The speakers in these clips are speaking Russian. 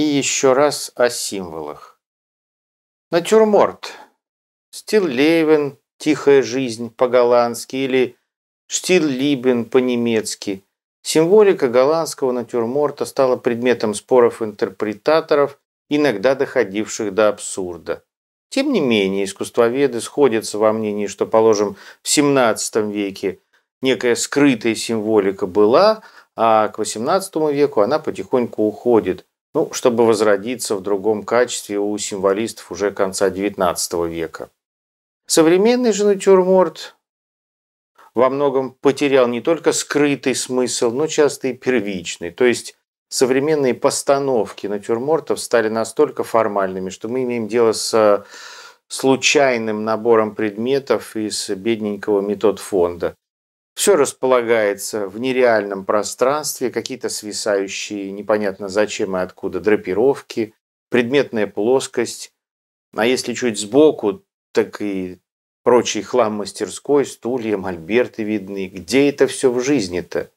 И еще раз о символах. Натюрморт. Стиллейвен – «Тихая жизнь» по-голландски или «Штиллибен» по-немецки. Символика голландского натюрморта стала предметом споров интерпретаторов, иногда доходивших до абсурда. Тем не менее, искусствоведы сходятся во мнении, что, положим, в XVII веке некая скрытая символика была, а к XVIII веку она потихоньку уходит, ну, чтобы возродиться в другом качестве у символистов уже конца XIX века. Современный же натюрморт во многом потерял не только скрытый смысл, но часто и первичный. То есть современные постановки натюрмортов стали настолько формальными, что мы имеем дело с случайным набором предметов из бедненького метод фонда. Все располагается в нереальном пространстве, какие-то свисающие непонятно зачем и откуда драпировки, предметная плоскость. А если чуть сбоку, так и прочий хлам мастерской, стулья, мольберты видны. Где это все в жизни-то?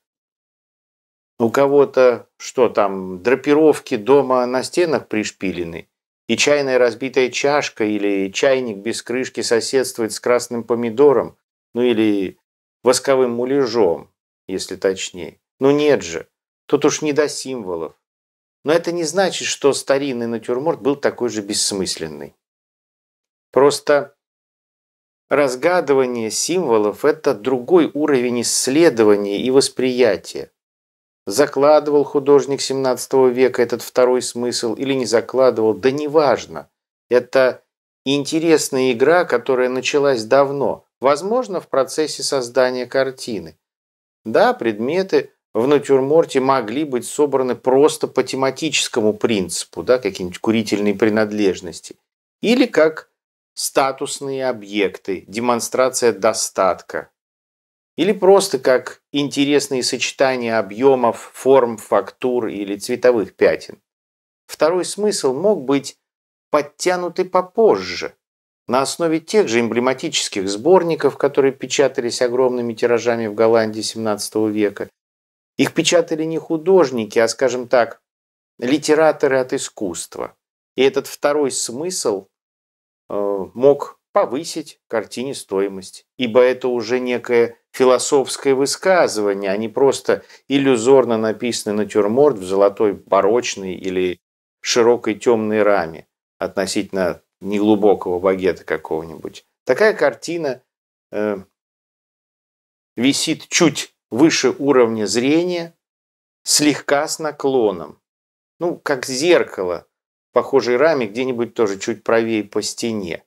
У кого-то, что там, драпировки дома на стенах пришпилены, и чайная разбитая чашка или чайник без крышки соседствует с красным помидором, ну или восковым муляжом, если точнее. Ну нет же, тут уж не до символов. Но это не значит, что старинный натюрморт был такой же бессмысленный. Просто разгадывание символов – это другой уровень исследования и восприятия. Закладывал художник XVII века этот второй смысл или не закладывал, да неважно. Это интересная игра, которая началась давно, возможно в процессе создания картины. Да, предметы в натюрморте могли быть собраны просто по тематическому принципу, да, какие-нибудь курительные принадлежности, или как статусные объекты, демонстрация достатка, или просто как интересные сочетания объемов, форм, фактур или цветовых пятен. Второй смысл мог быть подтянутый попозже – на основе тех же эмблематических сборников, которые печатались огромными тиражами в Голландии XVII века. Их печатали не художники, а, скажем так, литераторы от искусства. И этот второй смысл э, мог повысить картине стоимость, ибо это уже некое философское высказывание, а не просто иллюзорно написанный натюрморт в золотой барочной или широкой темной раме относительно неглубокого багета какого-нибудь. Такая картина э, висит чуть выше уровня зрения, слегка с наклоном. Ну, как зеркало в похожей раме, где-нибудь тоже чуть правее по стене.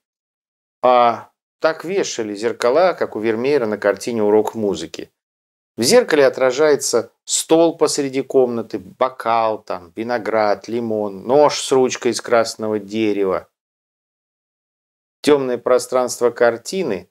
А так вешали зеркала, как у Вермеера на картине «Урок музыки». В зеркале отражается стол посреди комнаты, бокал, там, виноград, лимон, нож с ручкой из красного дерева – Темное пространство картины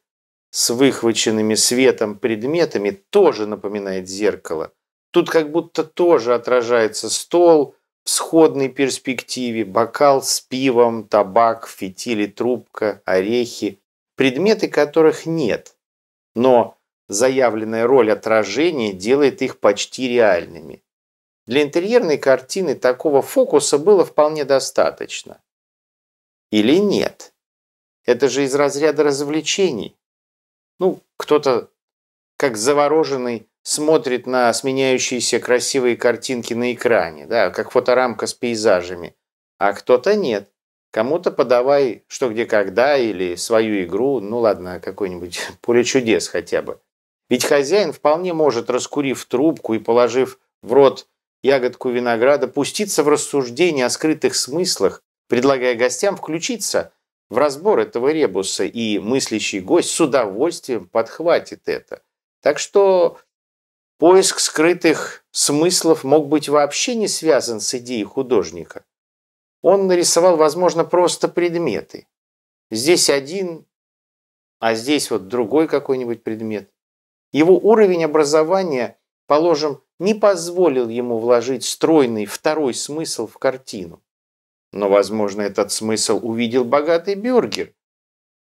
с выхваченными светом предметами тоже напоминает зеркало. Тут как будто тоже отражается стол в сходной перспективе, бокал с пивом, табак, фитили, трубка, орехи, предметы которых нет. Но заявленная роль отражения делает их почти реальными. Для интерьерной картины такого фокуса было вполне достаточно. Или нет? Это же из разряда развлечений. Ну, кто-то, как завороженный, смотрит на сменяющиеся красивые картинки на экране, да, как фоторамка с пейзажами. А кто-то нет. Кому-то подавай что где когда или свою игру, ну ладно, какой-нибудь поле чудес хотя бы. Ведь хозяин вполне может, раскурив трубку и положив в рот ягодку винограда, пуститься в рассуждение о скрытых смыслах, предлагая гостям включиться в разбор этого ребуса, и мыслящий гость с удовольствием подхватит это. Так что поиск скрытых смыслов мог быть вообще не связан с идеей художника. Он нарисовал, возможно, просто предметы. Здесь один, а здесь вот другой какой-нибудь предмет. Его уровень образования, положим, не позволил ему вложить стройный второй смысл в картину. Но, возможно, этот смысл увидел богатый бюргер.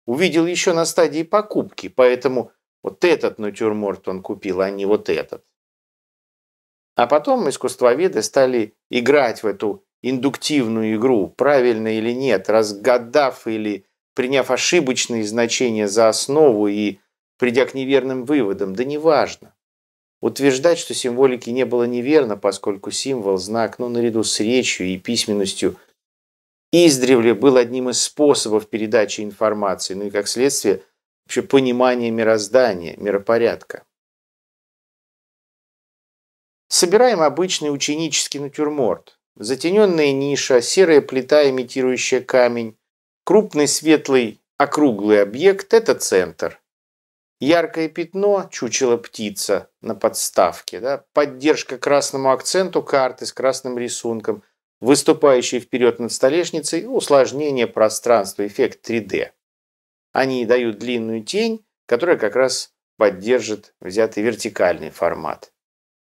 Увидел еще на стадии покупки, поэтому вот этот натюрморт он купил, а не вот этот. А потом искусствоведы стали играть в эту индуктивную игру, правильно или нет, разгадав или приняв ошибочные значения за основу и придя к неверным выводам, да неважно. Утверждать, что символики не было неверно, поскольку символ, знак, ну, наряду с речью и письменностью – издревле был одним из способов передачи информации, ну и как следствие вообще понимания мироздания, миропорядка. Собираем обычный ученический натюрморт. Затененная ниша, серая плита, имитирующая камень, крупный светлый округлый объект – это центр. Яркое пятно – чучело птица на подставке, да? поддержка красному акценту карты с красным рисунком – выступающие вперед над столешницей, усложнение пространства, эффект 3D. Они дают длинную тень, которая как раз поддержит взятый вертикальный формат.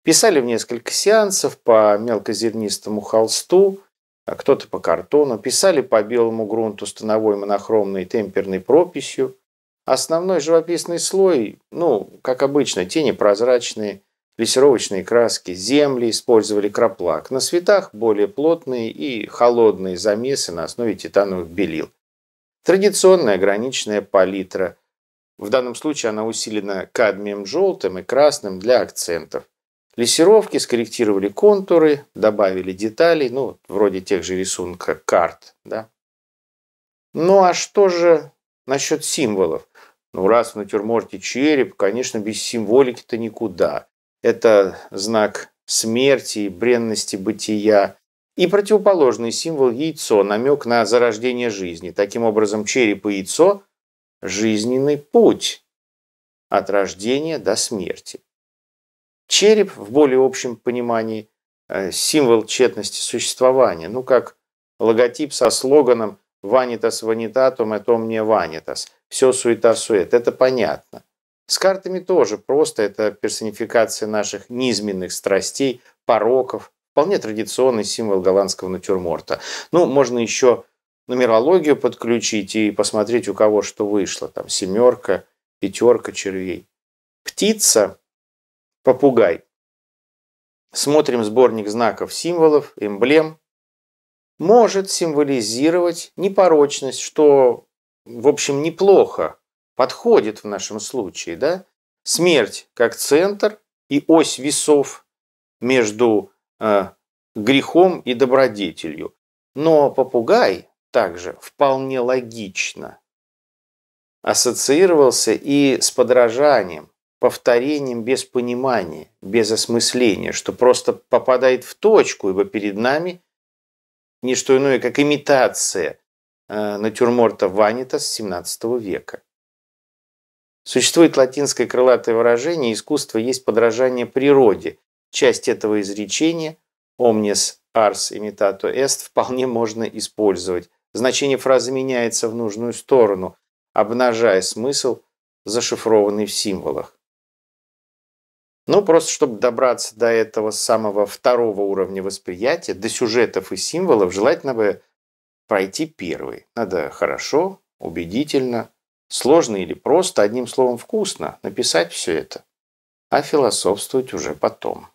Писали в несколько сеансов по мелкозернистому холсту, а кто-то по картону, писали по белому грунту становой монохромной темперной прописью. Основной живописный слой, ну, как обычно, тени прозрачные, Лессировочные краски, земли использовали краплак. На светах более плотные и холодные замесы на основе титановых белил. Традиционная граничная палитра. В данном случае она усилена кадмием желтым и красным для акцентов. Лессировки скорректировали контуры, добавили деталей, ну, вроде тех же рисунка карт, да. Ну, а что же насчет символов? Ну, раз в натюрморте череп, конечно, без символики-то никуда это знак смерти и бренности бытия. И противоположный символ яйцо, намек на зарождение жизни. Таким образом, череп и яйцо – жизненный путь от рождения до смерти. Череп в более общем понимании э, – символ тщетности существования, ну как логотип со слоганом «Ванитас ванитатум, это а мне ванитас» – «Все суета сует», это понятно. С картами тоже просто. Это персонификация наших низменных страстей, пороков. Вполне традиционный символ голландского натюрморта. Ну, можно еще нумерологию подключить и посмотреть, у кого что вышло. Там семерка, пятерка червей. Птица, попугай. Смотрим сборник знаков символов, эмблем. Может символизировать непорочность, что, в общем, неплохо подходит в нашем случае, да? Смерть как центр и ось весов между э, грехом и добродетелью. Но попугай также вполне логично ассоциировался и с подражанием, повторением без понимания, без осмысления, что просто попадает в точку, ибо перед нами не что иное, как имитация э, натюрморта Ванитас 17 века. Существует латинское крылатое выражение «искусство есть подражание природе». Часть этого изречения «omnis ars imitato est» вполне можно использовать. Значение фразы меняется в нужную сторону, обнажая смысл, зашифрованный в символах. Ну, просто чтобы добраться до этого самого второго уровня восприятия, до сюжетов и символов, желательно бы пройти первый. Надо хорошо, убедительно, Сложно или просто, одним словом, вкусно написать все это, а философствовать уже потом.